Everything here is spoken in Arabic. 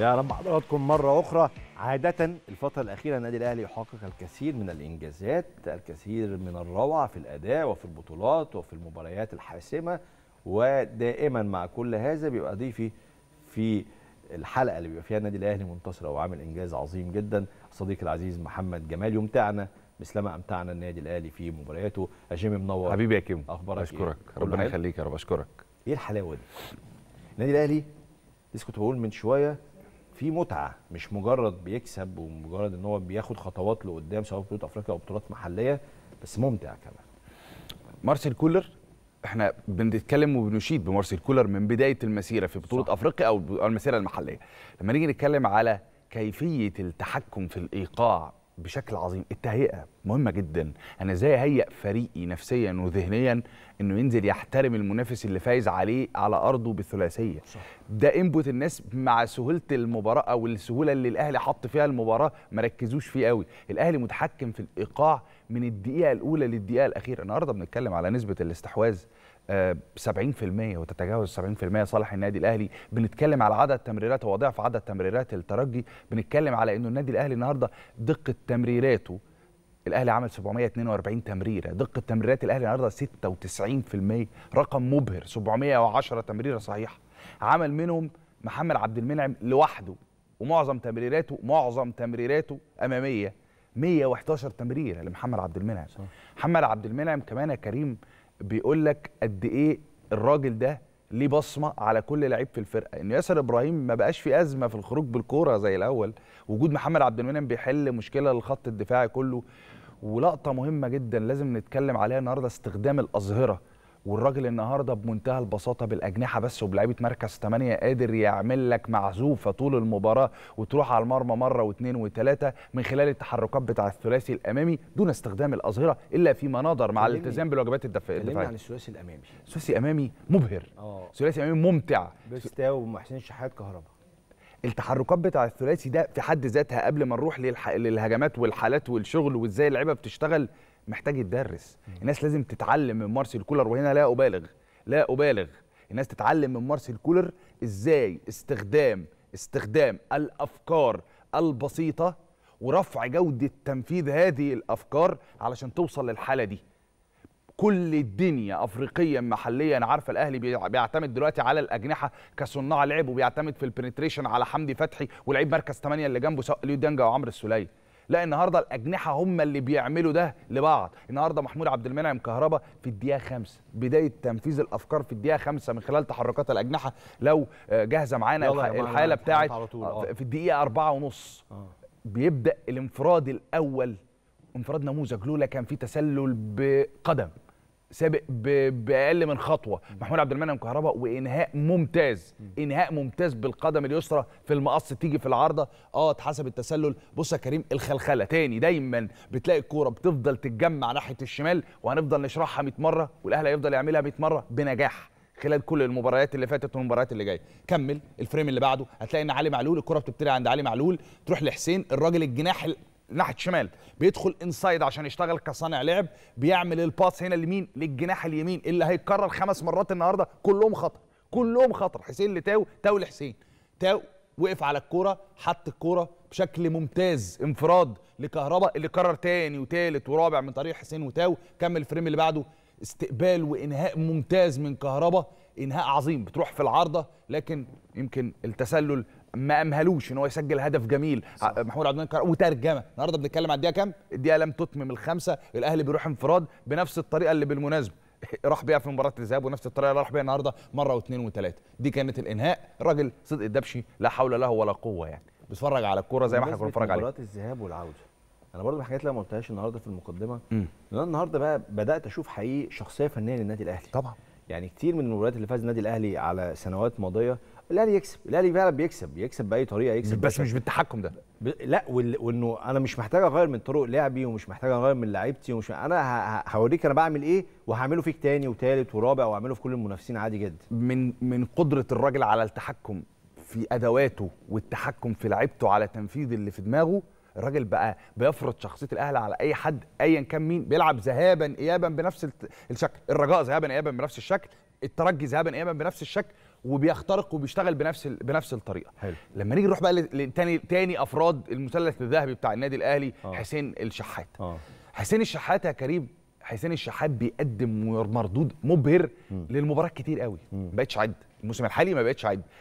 يا رب حضراتكم مرة أخرى عادة الفترة الأخيرة النادي الأهلي يحقق الكثير من الإنجازات الكثير من الروعة في الأداء وفي البطولات وفي المباريات الحاسمة ودائما مع كل هذا بيبقى ضيفي في الحلقة اللي بيبقى فيها النادي الأهلي منتصرة وعامل إنجاز عظيم جدا صديقي العزيز محمد جمال يمتعنا مثلما امتعنا النادي الاهلي في مبارياته اجيم منور حبيبي يا كيمو اخبارك اشكرك إيه؟ ربنا يخليك يا رب اشكرك ايه الحلاوه دي النادي الاهلي لسه كنت بقول من شويه في متعه مش مجرد بيكسب ومجرد ان هو بياخد خطوات لقدام سواء بطولات بطوله افريقيا او بطولات محليه بس ممتع كمان مارسيل كولر احنا بنتكلم وبنشيد بمارسيل كولر من بدايه المسيره في بطوله صح. افريقيا او المسيره المحليه لما نيجي نتكلم على كيفيه التحكم في الايقاع بشكل عظيم التهيئه مهمه جدا انا ازاي اهيئ فريقي نفسيا وذهنيا انه ينزل يحترم المنافس اللي فايز عليه على ارضه بالثلاثيه صح. ده انبوت الناس مع سهوله المباراه او السهوله اللي الاهلي حط فيها المباراه ما ركزوش فيه قوي الاهلي متحكم في الايقاع من الدقيقه الاولى للدقيقه الاخيره النهارده بنتكلم على نسبه الاستحواذ 70% آه، وتتجاوز 70% صالح النادي الاهلي بنتكلم على عدد تمريرات هو ضعف عدد تمريرات الترجي بنتكلم على انه النادي الاهلي النهارده دقه تمريراته الاهلي عمل 742 تمريره دقه تمريرات الاهلي النهارده 96% رقم مبهر 710 تمريره صحيحه عمل منهم محمد عبد المنعم لوحده ومعظم تمريراته معظم تمريراته اماميه 111 تمريره لمحمد عبد المنعم صح. محمد عبد المنعم كمان يا كريم بيقول لك قد ايه الراجل ده ليه بصمه على كل لعيب في الفرقه ان ياسر ابراهيم ما بقاش في ازمه في الخروج بالكوره زي الاول وجود محمد عبد المنعم بيحل مشكله للخط الدفاعي كله ولقطه مهمه جدا لازم نتكلم عليها النهارده استخدام الاظهره والراجل النهارده بمنتهى البساطه بالاجنحه بس وبلعيبه مركز 8 قادر يعمل لك معزوفه طول المباراه وتروح على المرمى مره واثنين وثلاثه من خلال التحركات بتاع الثلاثي الامامي دون استخدام الاظهره الا في مناظر مع الالتزام بالواجبات الدفاعيه. كلمني عن الثلاثي الامامي. الثلاثي الامامي مبهر. اه ثلاثي امامي ممتع. بيستاو ومحسن شحات كهرباء. التحركات بتاع الثلاثي ده في حد ذاتها قبل ما نروح للهجمات والحالات والشغل وازاي اللعيبه بتشتغل محتاج يتدرس الناس لازم تتعلم من مارسيل كولر وهنا لا أبالغ لا أبالغ الناس تتعلم من مارسيل كولر إزاي استخدام استخدام الأفكار البسيطة ورفع جودة تنفيذ هذه الأفكار علشان توصل للحالة دي كل الدنيا افريقيا محليا عارفه الاهلي بيعتمد دلوقتي على الاجنحه كصناع لعب وبيعتمد في البنتريشن على حمدي فتحي ولعيب مركز 8 اللي جنبه ليو دانجا وعمرو السوليه لا النهارده الاجنحه هم اللي بيعملوا ده لبعض النهارده محمود عبد المنعم كهربا في الدقيقه خمسة بدايه تنفيذ الافكار في الدقيقه خمسة من خلال تحركات الاجنحه لو آه، جاهزه معانا الحاله بتاعت آه، آه. في الدقيقه أربعة ونص بيبدا الانفراد الاول انفراد نموذج لولا كان في تسلل بقدم سابق باقل من خطوه محمود عبد المنعم كهرباء وانهاء ممتاز انهاء ممتاز بالقدم اليسرى في المقص تيجي في العارضه اه اتحسب التسلل بص يا كريم الخلخله تاني دايما بتلاقي الكوره بتفضل تتجمع ناحيه الشمال وهنفضل نشرحها 100 مره والاهلي هيفضل يعملها 100 مره بنجاح خلال كل المباريات اللي فاتت والمباريات اللي جايه كمل الفريم اللي بعده هتلاقي ان علي معلول الكره بتبتدي عند علي معلول تروح لحسين الراجل الجناح ناحيه الشمال بيدخل انسايد عشان يشتغل كصانع لعب بيعمل الباس هنا لمين للجناح اليمين اللي هيتكرر خمس مرات النهارده كلهم خطر كلهم خطر حسين لتاو تاو لحسين تاو وقف على الكوره حط الكوره بشكل ممتاز انفراد لكهرباء اللي كرر تاني وتالت ورابع من طريق حسين وتاو كمل الفريم اللي بعده استقبال وانهاء ممتاز من كهرباء انهاء عظيم بتروح في العارضه لكن يمكن التسلل ما امهلوش ان هو يسجل هدف جميل صح. محمود عبد المنعم وترجمه النهارده بنتكلم على الدقيقه كام الدقيقه لم تتمم الخمسه الاهلي بيروح انفراد بنفس الطريقه اللي بالمناسبه راح بيها في مباراه الذهاب ونفس الطريقه اللي راح بيها النهارده مره واثنين وثلاثه دي كانت الانهاء الراجل صدق الدبشي لا حول له ولا قوه يعني بيتفرج على الكوره زي ما احنا كنا بنتفرج عليه مباراه الذهاب والعوده انا برضه من الحاجات اللي ما قلتهاش النهارده في المقدمه ان انا النهارده بقى بدات اشوف حقيقي شخصيه فنيه للنادي الاهلي طبعا يعني كتير من المباريات اللي فاز النادي الاهلي على سنوات ماضيه الاهلي يكسب الاهلي فعلا بيكسب يكسب باي طريقه يكسب بس مش بالتحكم ده ب... لا وال... وانه انا مش محتاج اغير من طرق لعبي ومش محتاج اغير من لعيبتي ومش انا ه... هوريك انا بعمل ايه وهعمله فيك تاني وتالت ورابع واعمله في كل المنافسين عادي جدا من من قدره الراجل على التحكم في ادواته والتحكم في لعيبته على تنفيذ اللي في دماغه الراجل بقى بيفرض شخصيه الاهلي على اي حد ايا كان مين بيلعب ذهابا ايابا بنفس الشكل الرجاء ذهابا ايابا بنفس الشكل الترجي ذهابا ايابا بنفس الشكل وبيخترق وبيشتغل بنفس بنفس الطريقه حلو. لما نيجي نروح بقى لتاني تاني افراد المثلث الذهبي بتاع النادي الاهلي آه. حسين الشحات آه. حسين الشحات يا كريم حسين الشحات بيقدم مردود مبهر م. كتير قوي ما بقتش عد الموسم الحالي ما بقتش عد